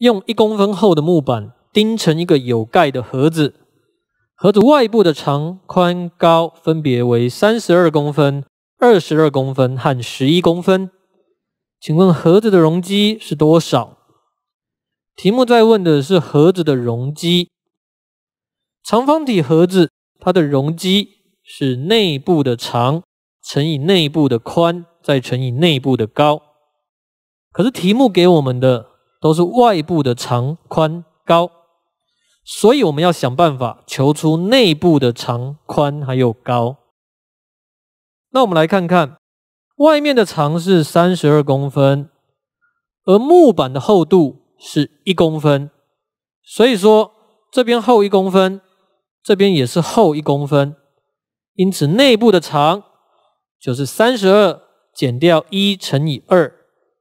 用一公分厚的木板钉成一个有盖的盒子，盒子外部的长、宽、高分别为三十二公分、二十二公分和十一公分，请问盒子的容积是多少？题目在问的是盒子的容积。长方体盒子它的容积是内部的长乘以内部的宽再乘以内部的高，可是题目给我们的。都是外部的长、宽、高，所以我们要想办法求出内部的长、宽还有高。那我们来看看，外面的长是三十二公分，而木板的厚度是一公分，所以说这边厚一公分，这边也是厚一公分，因此内部的长就是三十二减掉一乘以二，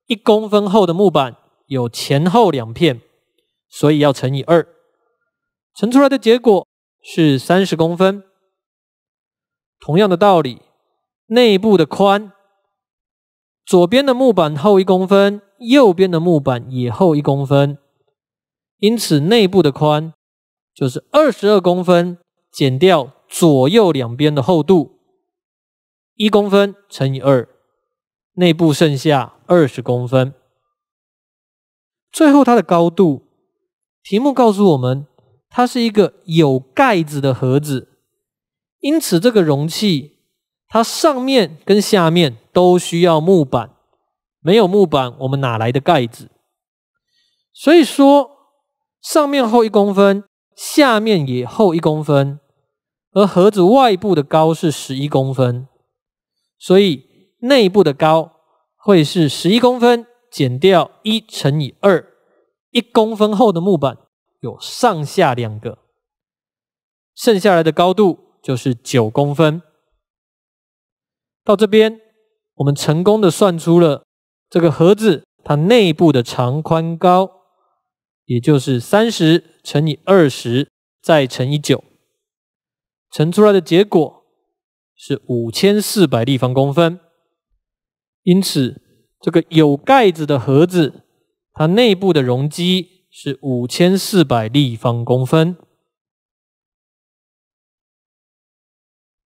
一公分厚的木板。有前后两片，所以要乘以二，乘出来的结果是三十公分。同样的道理，内部的宽，左边的木板厚一公分，右边的木板也厚一公分，因此内部的宽就是二十二公分减掉左右两边的厚度，一公分乘以二，内部剩下二十公分。最后，它的高度。题目告诉我们，它是一个有盖子的盒子，因此这个容器，它上面跟下面都需要木板。没有木板，我们哪来的盖子？所以说，上面厚一公分，下面也厚一公分，而盒子外部的高是十一公分，所以内部的高会是十一公分。减掉一乘以二，一公分厚的木板有上下两个，剩下来的高度就是九公分。到这边，我们成功的算出了这个盒子它内部的长宽高，也就是三十乘以二十再乘以九，乘出来的结果是五千四百立方公分。因此。这个有盖子的盒子，它内部的容积是五千四百立方公分。